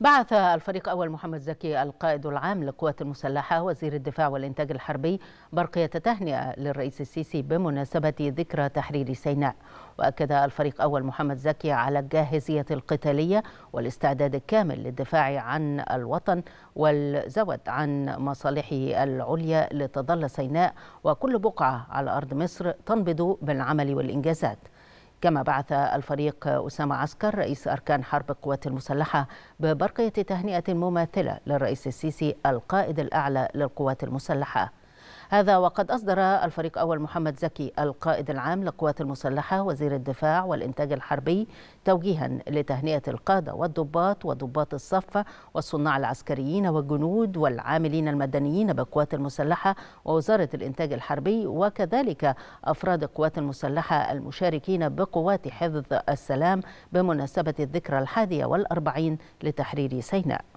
بعث الفريق أول محمد زكي القائد العام للقوات المسلحة وزير الدفاع والإنتاج الحربي برقية تهنئة للرئيس السيسي بمناسبة ذكرى تحرير سيناء وأكد الفريق أول محمد زكي على الجاهزية القتالية والاستعداد الكامل للدفاع عن الوطن والزود عن مصالحه العليا لتظل سيناء وكل بقعة على أرض مصر تنبض بالعمل والإنجازات كما بعث الفريق أسامة عسكر رئيس أركان حرب القوات المسلحة ببرقية تهنئة مماثلة للرئيس السيسي القائد الأعلى للقوات المسلحة هذا وقد أصدر الفريق أول محمد زكي القائد العام للقوات المسلحة وزير الدفاع والإنتاج الحربي توجيها لتهنئة القادة والضباط وضباط الصف والصناع العسكريين والجنود والعاملين المدنيين بالقوات المسلحة ووزارة الإنتاج الحربي وكذلك أفراد القوات المسلحة المشاركين بقوات حفظ السلام بمناسبة الذكرى الحادية والأربعين لتحرير سيناء